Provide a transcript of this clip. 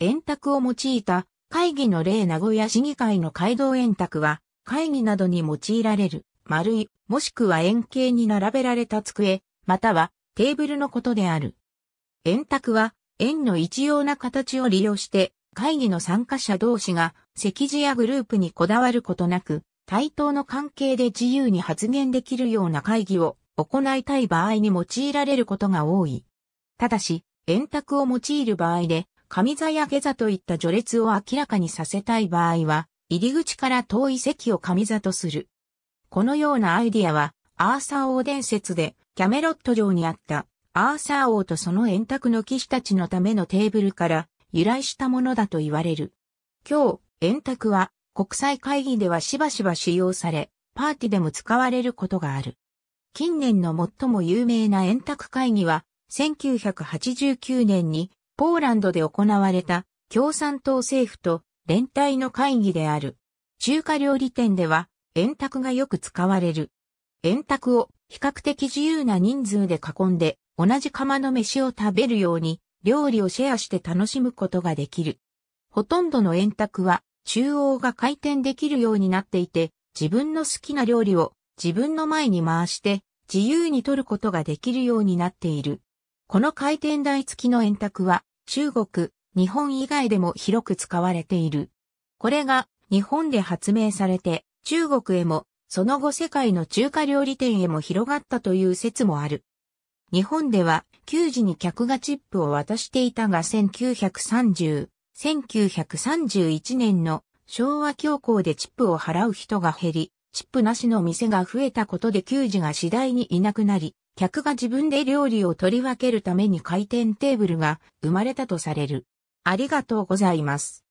円卓を用いた会議の例名古屋市議会の街道円卓は会議などに用いられる丸いもしくは円形に並べられた机またはテーブルのことである。円卓は円の一様な形を利用して会議の参加者同士が席次やグループにこだわることなく対等の関係で自由に発言できるような会議を行いたい場合に用いられることが多い。ただし、円卓を用いる場合で上座や下座といった序列を明らかにさせたい場合は、入り口から遠い席を上座とする。このようなアイディアは、アーサー王伝説で、キャメロット城にあった、アーサー王とその円卓の騎士たちのためのテーブルから、由来したものだと言われる。今日、円卓は、国際会議ではしばしば使用され、パーティでも使われることがある。近年の最も有名な円卓会議は、1989年にポーランドで行われた共産党政府と連帯の会議である。中華料理店では円卓がよく使われる。円卓を比較的自由な人数で囲んで同じ釜の飯を食べるように料理をシェアして楽しむことができる。ほとんどの円卓は中央が回転できるようになっていて自分の好きな料理を自分の前に回して自由に取ることができるようになっている。この回転台付きの円卓は中国、日本以外でも広く使われている。これが日本で発明されて中国へもその後世界の中華料理店へも広がったという説もある。日本では、給仕に客がチップを渡していたが1930、1931年の昭和恐慌でチップを払う人が減り、チップなしの店が増えたことで給仕が次第にいなくなり、客が自分で料理を取り分けるために回転テーブルが生まれたとされる。ありがとうございます。